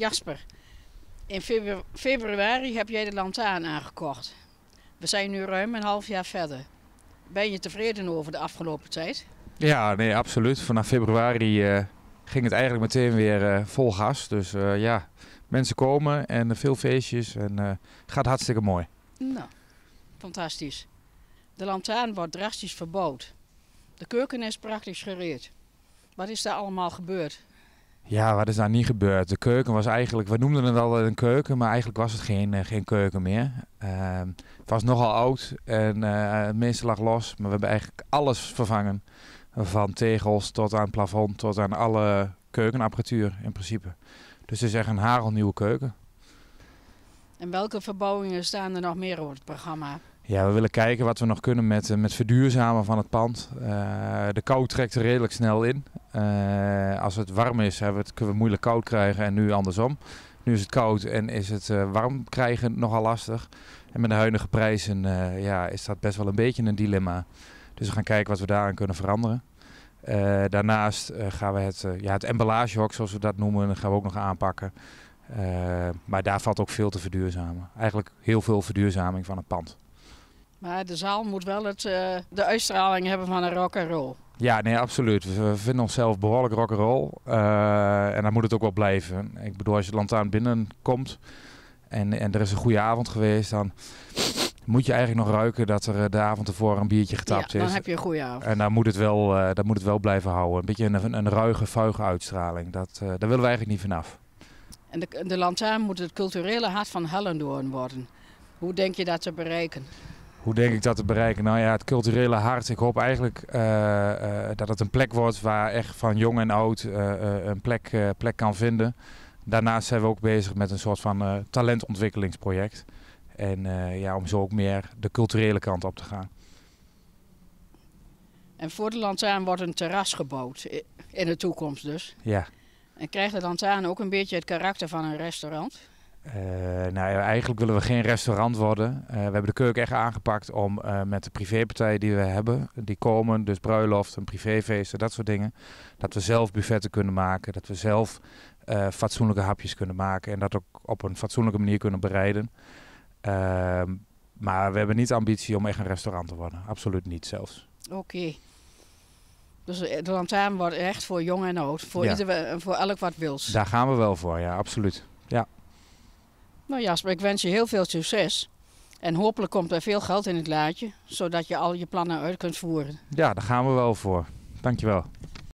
Jasper, in februari heb jij de lantaarn aangekocht. We zijn nu ruim een half jaar verder. Ben je tevreden over de afgelopen tijd? Ja, nee, absoluut. Vanaf februari eh, ging het eigenlijk meteen weer eh, vol gas. Dus eh, ja, mensen komen en veel feestjes en gaat hartstikke mooi. Nou, fantastisch. De lantaarn wordt drastisch verbouwd. De keuken is praktisch gereed. Wat is daar allemaal gebeurd? Ja, wat is daar nou niet gebeurd? De keuken was eigenlijk, we noemden het altijd een keuken, maar eigenlijk was het geen, eh, geen keuken meer. Ehm, het was nogal oud en uh, het meeste lag los, maar we hebben eigenlijk alles vervangen. Van tegels tot aan plafond, tot aan alle keukenapparatuur in principe. Dus het is echt een hagelnieuwe keuken. En welke verbouwingen staan er nog meer op het programma? Ja, we willen kijken wat we nog kunnen met, eh, met verduurzamen van het pand. de kou trekt er redelijk snel in. Eh, als het warm is, hebben we het, kunnen we moeilijk koud krijgen en nu andersom. Nu is het koud en is het eh, warm krijgen nogal lastig. En met de huidige prijzen eh, ja, is dat best wel een beetje een dilemma. Dus we gaan kijken wat we daaraan kunnen veranderen. daarnaast gaan we het, ja, het emballagehok, zoals we dat noemen, gaan we ook nog aanpakken. maar daar valt ook veel te verduurzamen. Eigenlijk heel veel verduurzaming van het pand. Maar de zaal moet wel het, de uitstraling hebben van een rock and roll. Ja, nee, absoluut. We vinden onszelf behoorlijk rock'n'roll. Uh, eh, en dan moet het ook wel blijven. Ik bedoel, als je de Lantaarn binnenkomt en, en er is een goede avond geweest, dan moet je eigenlijk nog ruiken dat er eh, de avond ervoor een biertje getapt ja, dan is. Dan heb je een goede avond. En dan moet het wel, uh, moet het wel blijven houden. Een beetje een, een ruige, vuige uitstraling. Dat, uh, daar willen we eigenlijk niet vanaf. En de, de lantaarn moet het culturele hart van Hellendoorn worden. Hoe denk je dat te bereiken? hoe denk ik dat te bereiken? Nou ja, het culturele hart. Ik hoop eigenlijk eh, eh, dat het een plek wordt waar echt van jong en oud eh, een plek, plek kan vinden. Daarnaast zijn we ook bezig met een soort van talentontwikkelingsproject. En ja, om zo ook meer de culturele kant op te gaan. En voor de lantaan wordt een terras gebouwd, in de toekomst dus. Ja. En krijgt de lantaan ook een beetje het karakter van een restaurant? Eh, nou eigenlijk willen we geen restaurant worden. Eh, we hebben de keuken echt aangepakt om eh, met de privépartijen die we hebben, die komen, dus bruiloften, privéfeesten, dat soort dingen, dat we zelf buffetten kunnen maken, dat we zelf fatsoenlijke hapjes kunnen maken en dat ook op een fatsoenlijke manier kunnen bereiden. Ehm, maar we hebben niet de ambitie om echt een restaurant te worden. Absoluut niet zelfs. Oké. Dus de lantaarn wordt echt voor jong en oud. Voor, ieder, voor elk wat wils. Daar gaan we wel voor, ja, absoluut. Nou Jasper, ik wens je heel veel succes. En hopelijk komt er veel geld in het laadje, zodat je al je plannen uit kunt voeren. Ja, daar gaan we wel voor. Dankjewel.